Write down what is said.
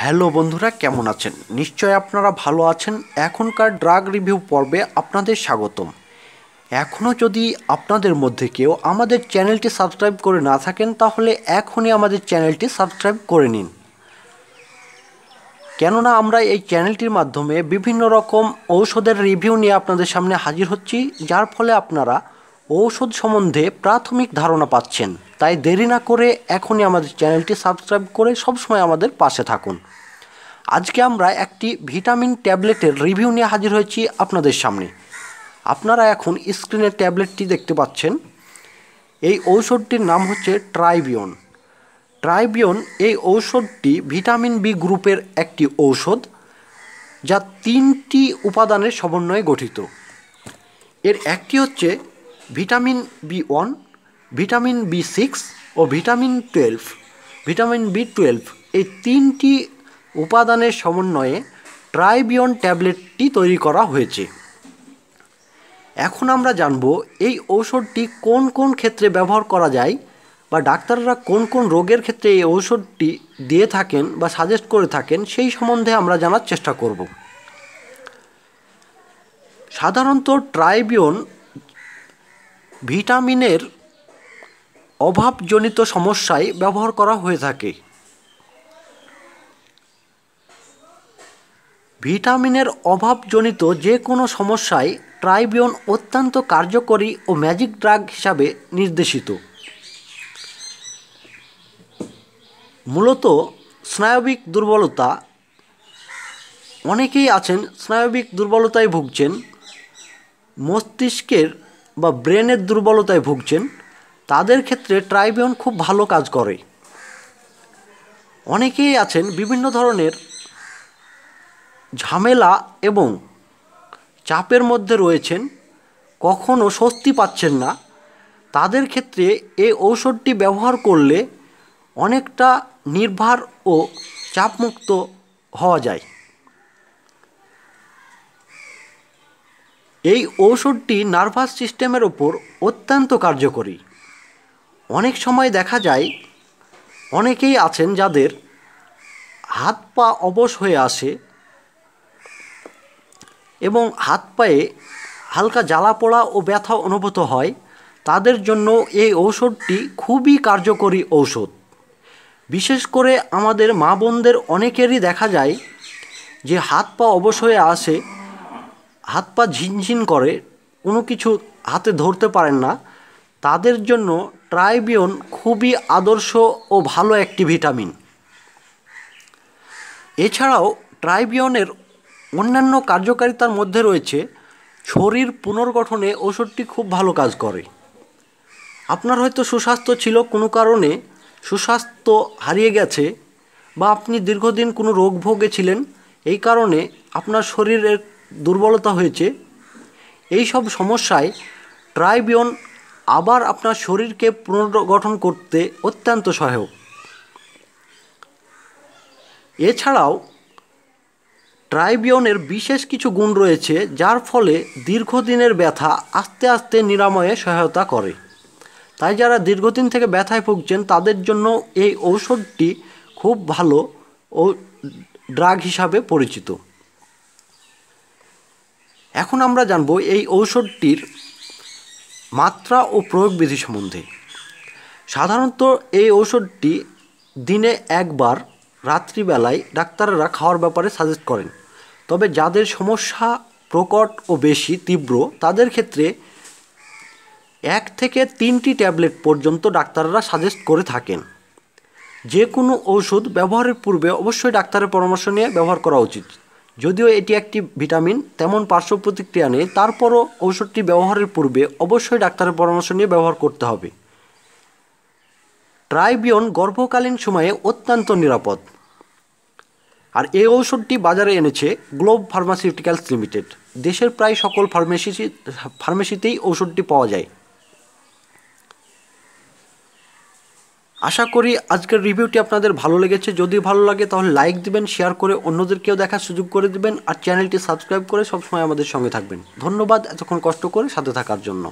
hello বন্ধুরা কেমন আছেন নিশ্চয় আপনারা ভালো আছেন এখনকার ড্রাগ রিভিউ পর্বে আপনাদের স্বাগতম এখনও যদি আপনাদের মধ্যে কেউ আমাদের চ্যানেলটি সাবস্ক্রাইব করে না থাকেন তাহলে এখনই আমাদের চ্যানেলটি সাবস্ক্রাইব করে নিন কেননা আমরা এই চ্যানেলটির মাধ্যমে বিভিন্ন রকম ঔষধের রিভিউ নিয়ে আপনাদের সামনে হাজির হচ্ছি যার ফলে আপনারা ঔষধ সম্বন্ধে প্রাথমিক ধারণা পাচ্ছেন তাই দেরি না করে এখনই আমাদের চ্যানেলটি সাবস্ক্রাইব করে সবসময় আমাদের পাশে থাকুন আজকে আমরা একটি ভিটামিন ট্যাবলেটের রিভিউ নিয়ে হাজির হয়েছি আপনাদের সামনে আপনারা এখন স্ক্রিনে ট্যাবলেটটি দেখতে পাচ্ছেন এই ঔষধটির নাম হচ্ছে ট্রাইবিয়ন ট্রাইবিয়ন এই ঔষধটি ভিটামিন বি গ্রুপের একটি ঔষধ যা তিনটি উপাদানের সমন্বয়ে গঠিত এর একটি হচ্ছে vitamin B one vitamin B six ও vitamin twelve vitamin B twelve এই তিনটি উপাদানের সমন্বয়ে ট্রাইবিয়ন ট্যাবলেটটি তৈরি করা হয়েছে এখন আমরা জানব এই ঔষধটি কোন কোন ক্ষেত্রে ব্যবহার করা যায় বা ডাক্তাররা কোন কোন রোগের ক্ষেত্রে এই ঔষধটি দিয়ে থাকেন বা সাজেস্ট করে থাকেন সেই সম্বন্ধে আমরা জানার চেষ্টা করব সাধারণত ট্রাইবিয়ন ভিটামিনের অভাবজনিত সমস্যায় ব্যবহার করা হয়ে থাকে ভিটামিনের অভাবজনিত যে কোনো সমস্যায় ট্রাইবিয়ন অত্যন্ত কার্যকরী ও ম্যাজিক ড্রাগ হিসাবে নির্দেশিত মূলত স্নায়বিক দুর্বলতা অনেকেই আছেন স্নায়বিক দুর্বলতায় ভুগছেন মস্তিষ্কের বা ব্রেনের দুর্বলতায় ভুগছেন তাদের ক্ষেত্রে ট্রাইবিয়ন খুব ভালো কাজ করে অনেকেই আছেন বিভিন্ন ধরনের ঝামেলা এবং চাপের মধ্যে রয়েছেন কখনও স্বস্তি পাচ্ছেন না তাদের ক্ষেত্রে এই ঔষধটি ব্যবহার করলে অনেকটা নির্ভার ও চাপমুক্ত হওয়া যায় এই ঔষধটি নার্ভাস সিস্টেমের ওপর অত্যন্ত কার্যকরী অনেক সময় দেখা যায় অনেকেই আছেন যাদের হাত পা অবশ হয়ে আসে এবং হাত পায়ে হালকা জ্বালা পোড়া ও ব্যথা অনুভূত হয় তাদের জন্য এই ঔষধটি খুবই কার্যকরী ঔষধ বিশেষ করে আমাদের মা বোনদের অনেকেরই দেখা যায় যে হাত পা অবশ হয়ে আসে হাত পা ঝিনঝিন করে কোনো কিছু হাতে ধরতে পারেন না তাদের জন্য ট্রাইবিয়ন খুবই আদর্শ ও ভালো একটি ভিটামিন এছাড়াও ট্রাইবিয়নের অন্যান্য কার্যকারিতার মধ্যে রয়েছে শরীর পুনর্গঠনে ওষুধটি খুব ভালো কাজ করে আপনার হয়তো সুস্বাস্থ্য ছিল কোনো কারণে সুস্বাস্থ্য হারিয়ে গেছে বা আপনি দীর্ঘদিন কোনো রোগ ভোগে ছিলেন এই কারণে আপনার শরীরের দুর্বলতা হয়েছে এই সব সমস্যায় ট্রাইবিয়ন আবার আপনার শরীরকে পুনর্গঠন করতে অত্যন্ত সহায়ক এছাড়াও ট্রাইবিয়নের বিশেষ কিছু গুণ রয়েছে যার ফলে দীর্ঘদিনের ব্যথা আস্তে আস্তে নিরাময়ে সহায়তা করে তাই যারা দীর্ঘদিন থেকে ব্যথায় ভুগছেন তাদের জন্য এই ঔষধটি খুব ভালো ও ড্রাগ হিসাবে পরিচিত এখন আমরা জানব এই ঔষধটির মাত্রা ও প্রয়োগ বিধি সম্বন্ধে সাধারণত এই ঔষধটি দিনে একবার রাত্রিবেলায় ডাক্তাররা খাওয়ার ব্যাপারে সাজেস্ট করেন তবে যাদের সমস্যা প্রকট ও বেশি তীব্র তাদের ক্ষেত্রে এক থেকে তিনটি ট্যাবলেট পর্যন্ত ডাক্তাররা সাজেস্ট করে থাকেন যে কোনো ঔষধ ব্যবহারের পূর্বে অবশ্যই ডাক্তারের পরামর্শ নিয়ে ব্যবহার করা উচিত যদিও এটি একটি ভিটামিন তেমন পার্শ্ব প্রতিক্রিয়া নেই তারপরও ঔষধটি ব্যবহারের পূর্বে অবশ্যই ডাক্তারের পরামর্শ নিয়ে ব্যবহার করতে হবে ট্রাইবিয়ন গর্ভকালীন সময়ে অত্যন্ত নিরাপদ আর এই ঔষধটি বাজারে এনেছে গ্লোব ফার্মাসিউটিক্যালস লিমিটেড দেশের প্রায় সকল ফার্মেসি ফার্মেসিতেই ঔষধটি পাওয়া যায় আশা করি আজকের রিভিউটি আপনাদের ভালো লেগেছে যদি ভালো লাগে তাহলে লাইক দিবেন শেয়ার করে অন্যদেরকেও দেখার সুযোগ করে দিবেন আর চ্যানেলটি সাবস্ক্রাইব করে সবসময় আমাদের সঙ্গে থাকবেন ধন্যবাদ এতক্ষণ কষ্ট করে সাথে থাকার জন্য